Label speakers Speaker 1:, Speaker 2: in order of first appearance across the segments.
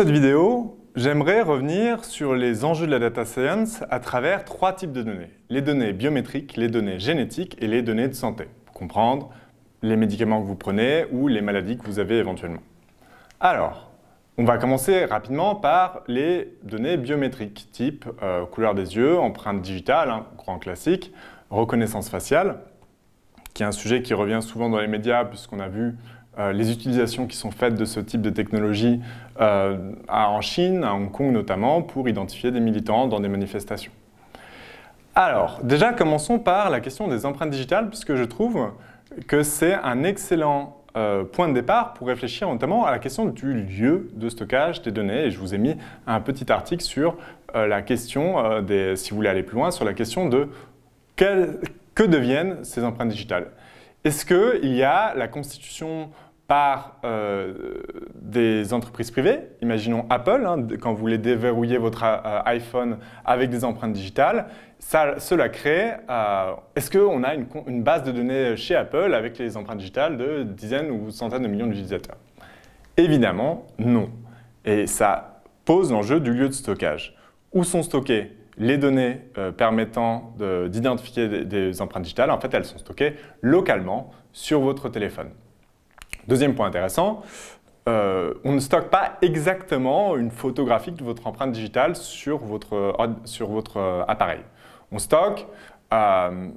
Speaker 1: cette vidéo, j'aimerais revenir sur les enjeux de la data science à travers trois types de données. Les données biométriques, les données génétiques et les données de santé. Comprendre les médicaments que vous prenez ou les maladies que vous avez éventuellement. Alors, on va commencer rapidement par les données biométriques, type euh, couleur des yeux, empreinte digitale, hein, grand classique, reconnaissance faciale, qui est un sujet qui revient souvent dans les médias puisqu'on a vu euh, les utilisations qui sont faites de ce type de technologie euh, en Chine, à Hong Kong notamment, pour identifier des militants dans des manifestations. Alors, déjà, commençons par la question des empreintes digitales, puisque je trouve que c'est un excellent euh, point de départ pour réfléchir notamment à la question du lieu de stockage des données. Et je vous ai mis un petit article sur la question, des, si vous voulez aller plus loin, sur la question de que deviennent ces empreintes digitales. Est-ce qu'il y a la constitution par euh, des entreprises privées, imaginons Apple, hein, quand vous voulez déverrouiller votre euh, iPhone avec des empreintes digitales, cela crée, euh, est-ce qu'on a une, une, base de données chez Apple avec les empreintes digitales de dizaines ou centaines de millions d'utilisateurs Évidemment, non. Et ça pose l'enjeu du lieu de stockage. Où sont stockés les données euh, permettant d'identifier des, empreintes digitales, en fait, elles sont stockées localement sur votre téléphone. Deuxième point intéressant, euh, on ne stocke pas exactement une photographie de votre empreinte digitale sur votre, euh, appareil. On stocke une,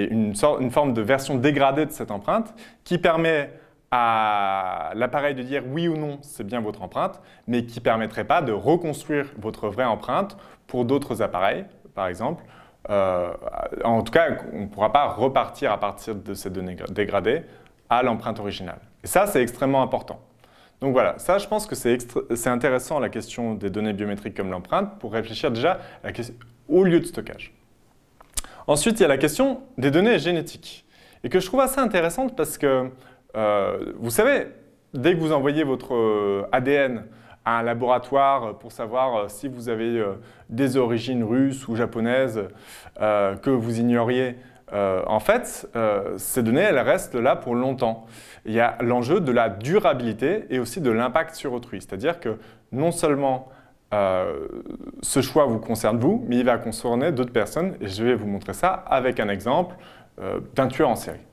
Speaker 1: une forme de version dégradée de cette empreinte qui permet à l'appareil de dire oui ou non c'est bien votre empreinte, mais qui ne permettrait pas de reconstruire votre vraie empreinte pour d'autres appareils, par exemple. Euh, en tout cas, on ne pourra pas repartir à partir de ces données dégradées à l'empreinte originale. Et ça, c'est extrêmement important. Donc voilà, ça, je pense que c'est intéressant, la question des données biométriques comme l'empreinte, pour réfléchir déjà au lieu de stockage. Ensuite, il y a la question des données génétiques, et que je trouve assez intéressante parce que, euh, vous savez, dès que vous envoyez votre euh, ADN à un laboratoire pour savoir euh, si vous avez euh, des origines russes ou japonaises euh, que vous ignoriez. en fait, ces données, elles restent là pour longtemps. Il y a l'enjeu de la durabilité et aussi de l'impact sur autrui. C'est-à-dire que non seulement ce choix vous concerne vous, mais il va concerner d'autres personnes. Et je vais vous montrer ça avec un exemple d'un tueur en série.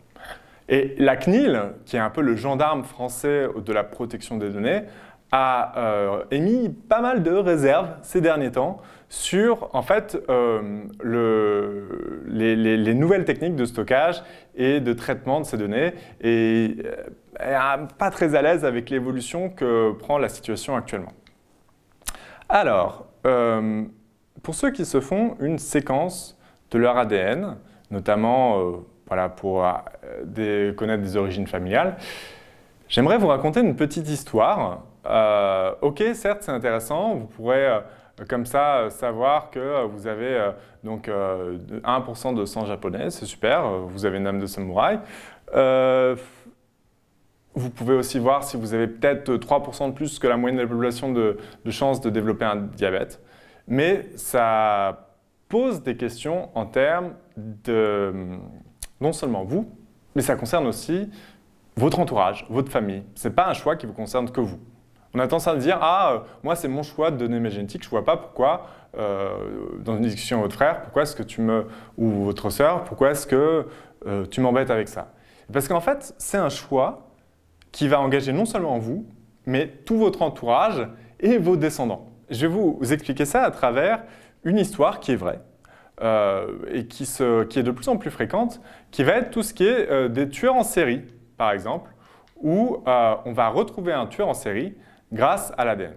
Speaker 1: Et la CNIL, qui est un peu le gendarme français de la protection des données, a euh, émis pas mal de réserves ces derniers temps sur en fait euh, les, nouvelles techniques de stockage et de traitement de ces données et, n'est euh, pas très à l'aise avec l'évolution que prend la situation actuellement. Alors, pour ceux qui se font une séquence de leur ADN, notamment pour connaître des origines familiales, j'aimerais vous raconter une petite histoire euh, ok, certes, c'est intéressant. Vous pourrez euh, comme ça euh, savoir que vous avez donc 1% de sang japonais, c'est super. Vous avez une âme de samouraï. vous pouvez aussi voir si vous avez peut-être 3% de plus que la moyenne de la population de, de chances de développer un diabète. Mais ça pose des questions en termes de non seulement vous, mais ça concerne aussi votre entourage, votre famille. Ce n'est pas un choix qui vous concerne que vous. On a tendance à dire Ah, euh, moi, c'est mon choix de donner mes génétiques, je ne vois pas pourquoi, euh, dans une discussion avec votre frère, pourquoi est-ce que tu me. ou votre soeur pourquoi est-ce que euh, tu m'embêtes avec ça Parce qu'en fait, c'est un choix qui va engager non seulement vous, mais tout votre entourage et vos descendants. Je vais vous, expliquer ça à travers une histoire qui est vraie. et qui, est de plus en plus fréquente, qui va être tout ce qui est des tueurs en série, par exemple, où on va retrouver un tueur en série grâce à l'ADN.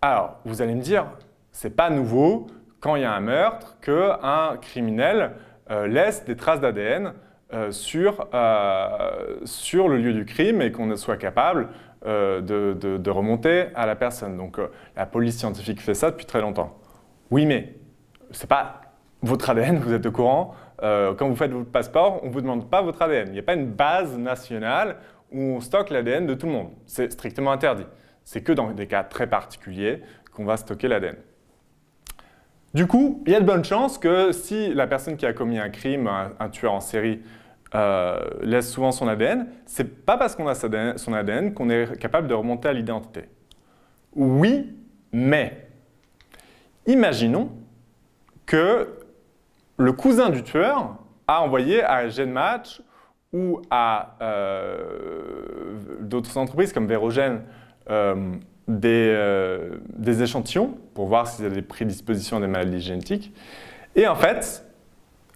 Speaker 1: Alors, vous allez me dire, c'est pas nouveau quand il y a un meurtre qu'un criminel euh, laisse des traces d'ADN euh, sur, euh, sur, le lieu du crime et qu'on soit capable de, de, remonter à la personne. Donc la police scientifique fait ça depuis très longtemps. Oui, mais c'est pas votre ADN, vous êtes au courant. quand vous faites votre passeport, on ne vous demande pas votre ADN. Il n'y a pas une base nationale où on stocke l'ADN de tout le monde. C'est strictement interdit. C'est que dans des cas très particuliers qu'on va stocker l'ADN. Du coup, il y a de bonnes chances que si la personne qui a commis un crime, un, tueur en série, euh, laisse souvent son ADN, c'est pas parce qu'on a son ADN qu'on est capable de remonter à l'identité. Oui, mais imaginons que le cousin du tueur a envoyé à GenMatch ou à euh, d'autres entreprises comme Vérogène euh, euh, des, échantillons pour voir s'il y a des prédispositions à des maladies génétiques. Et en fait,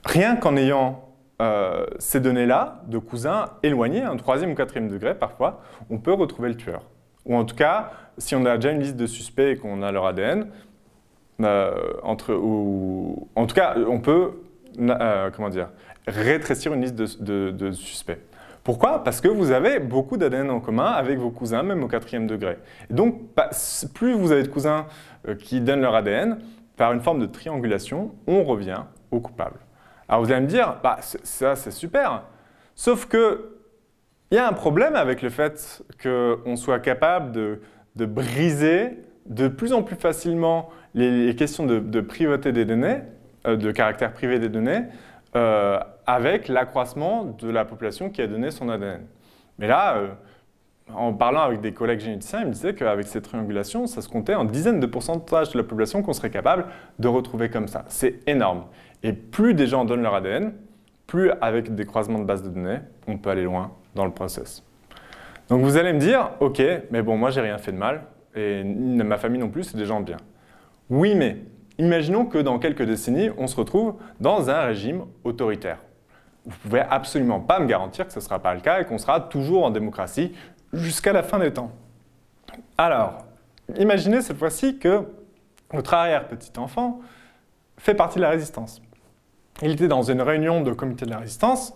Speaker 1: rien qu'en ayant euh, ces données-là de cousins éloignés, un troisième ou quatrième degré parfois, on peut retrouver le tueur. Ou en tout cas, si on a déjà une liste de suspects et qu'on a leur ADN, entre, ou, en tout cas, on peut comment dire, rétrécir une liste de suspects. Pourquoi Parce que vous avez beaucoup d'ADN en commun avec vos cousins, même au quatrième degré. donc, plus vous avez de cousins euh, qui donnent leur ADN, par une forme de triangulation, on revient au coupable. Alors vous allez me dire, bah, ça c'est super, sauf que il y a un problème avec le fait qu'on soit capable de, briser de plus en plus facilement les, questions de, de, des données, euh, de caractère privé des données, euh, avec l'accroissement de la population qui a donné son ADN. Mais là, euh, en parlant avec des collègues généticiens, ils me disaient qu'avec cette triangulation, ça se comptait en dizaines de pourcentages de la population qu'on serait capable de retrouver comme ça. C'est énorme. Et plus des gens donnent leur ADN, plus avec des croisements de bases de données, on peut aller loin dans le process. Donc vous allez me dire, ok, mais bon, moi j'ai rien fait de mal, et ma famille non plus, c'est des gens bien. Oui, mais Imaginons que dans quelques décennies, on se retrouve dans un régime autoritaire. Vous ne pouvez absolument pas me garantir que ce ne sera pas le cas et qu'on sera toujours en démocratie jusqu'à la fin des temps. Alors, imaginez cette fois-ci que votre arrière-petit enfant fait partie de la résistance. Il était dans une réunion de comité de la résistance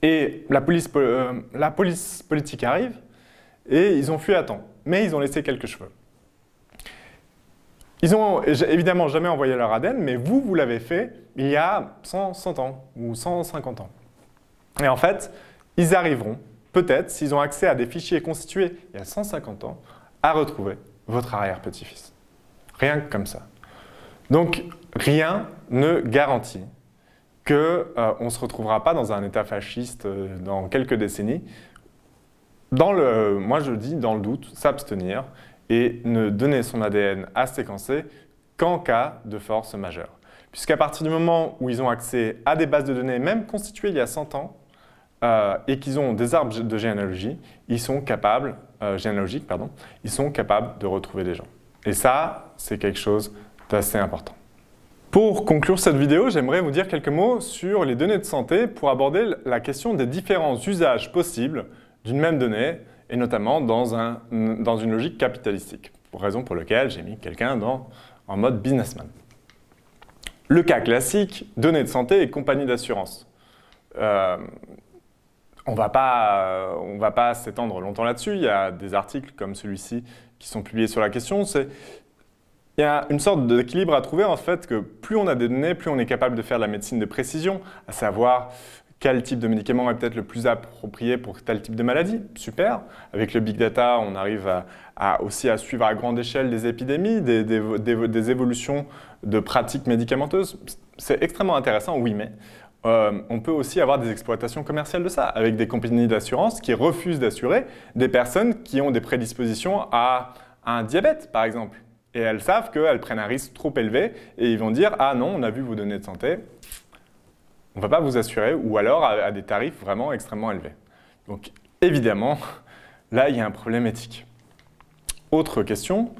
Speaker 1: et la police, euh, la police politique arrive et ils ont fui à temps, mais ils ont laissé quelques cheveux. Ils ont évidemment jamais envoyé leur ADN, mais vous, vous l'avez fait il y a 100, ans ou 150 ans. Et en fait, ils arriveront, peut-être, s'ils ont accès à des fichiers constitués il y a 150 ans, à retrouver votre arrière-petit-fils. Rien que comme ça. Donc, rien ne garantit qu'on euh, ne se retrouvera pas dans un état fasciste euh, dans quelques décennies. moi, je dis, dans le doute, s'abstenir et ne donner son ADN à séquencer qu'en cas de force majeure. Puisqu'à partir du moment où ils ont accès à des bases de données, même constituées il y a 100 ans, euh, et qu'ils ont des arbres de généalogie, ils sont capables, euh, généalogiques, pardon, ils sont capables de retrouver des gens. Et ça, c'est quelque chose d'assez important. Pour conclure cette vidéo, j'aimerais vous dire quelques mots sur les données de santé pour aborder la question des différents usages possibles d'une même donnée, et notamment dans, un, dans une logique capitalistique, raison pour laquelle j'ai mis quelqu'un en mode businessman. Le cas classique, données de santé et compagnie d'assurance. Euh, on ne va pas s'étendre longtemps là-dessus, il y a des articles comme celui-ci qui sont publiés sur la question, c'est il y a une sorte d'équilibre à trouver en fait que plus on a des données, plus on est capable de faire de la médecine de précision, à savoir quel type de médicament est peut-être le plus approprié pour tel type de maladie. Super. Avec le big data, on arrive à, aussi à suivre à grande échelle des épidémies, des, évolutions de pratiques médicamenteuses. C'est extrêmement intéressant, oui, mais euh, on peut aussi avoir des exploitations commerciales de ça, avec des compagnies d'assurance qui refusent d'assurer des personnes qui ont des prédispositions à, à un diabète, par exemple. Et elles savent qu'elles prennent un risque trop élevé et ils vont dire Ah non, on a vu vos données de santé, on ne va pas vous assurer, ou alors à, des tarifs vraiment extrêmement élevés. Donc évidemment, là, il y a un problème éthique. Autre question,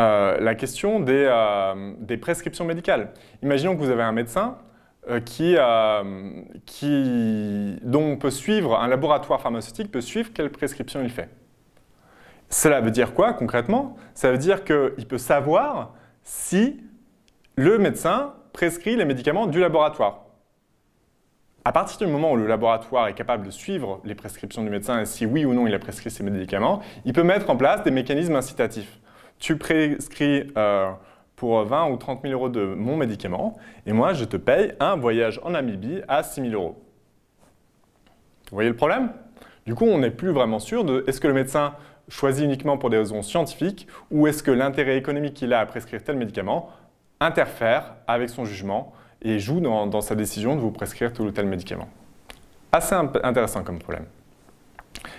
Speaker 1: euh, la question euh, des, prescriptions médicales. Imaginons que vous avez un médecin euh, qui, qui, dont peut suivre, un laboratoire pharmaceutique peut suivre quelle prescription il fait. Cela veut dire quoi concrètement Ça veut dire qu'il peut savoir si le médecin prescrit les médicaments du laboratoire. À partir du moment où le laboratoire est capable de suivre les prescriptions du médecin et si oui ou non il a prescrit ses médicaments, il peut mettre en place des mécanismes incitatifs. Tu prescris euh, pour 20 ou 30 000 euros de mon médicament et moi je te paye un voyage en Namibie à 6 000 euros. Vous voyez le problème Du coup, on n'est plus vraiment sûr de est-ce que le médecin choisit uniquement pour des raisons scientifiques ou est-ce que l'intérêt économique qu'il a à prescrire tel médicament interfère avec son jugement et joue dans, sa décision de vous prescrire tout ou tel médicament. Assez intéressant comme problème.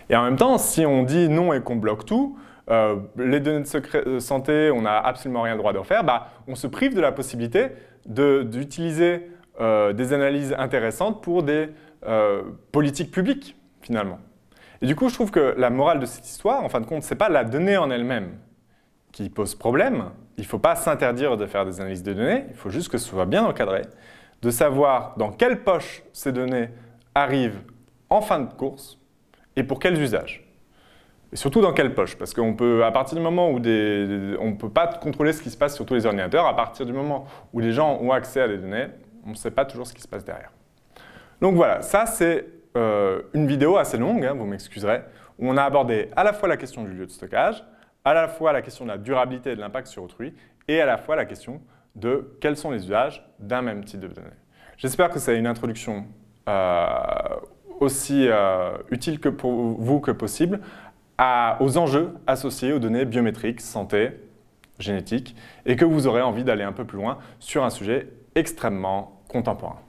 Speaker 1: Et en même temps, si on dit non et qu'on bloque tout, euh, les données de euh, santé, on n'a absolument rien le droit de faire, bah, on se prive de la possibilité d'utiliser euh, des analyses intéressantes pour des politiques publiques, finalement. Et du coup, je trouve que la morale de cette histoire, en fin de compte, ce n'est pas la donnée en elle-même, qui pose problème, il ne faut pas s'interdire de faire des analyses de données, il faut juste que ce soit bien encadré, de savoir dans quelle poche ces données arrivent en fin de course et pour quels usages. Et surtout dans quelle poche Parce qu'on peut, à partir du moment où on ne peut pas contrôler ce qui se passe sur tous les ordinateurs, à partir du moment où les gens ont accès à des données, on ne sait pas toujours ce qui se passe derrière. Donc voilà, ça c'est euh, une vidéo assez longue, hein, vous m'excuserez, où on a abordé à la fois la question du lieu de stockage, à la fois la question de la durabilité et de l'impact sur autrui, et à la fois la question de quels sont les usages d'un même type de données. J'espère que c'est une introduction euh, aussi euh, utile que pour vous que possible aux enjeux associés aux données biométriques, santé, génétique, et que vous aurez envie d'aller un peu plus loin sur un sujet extrêmement contemporain.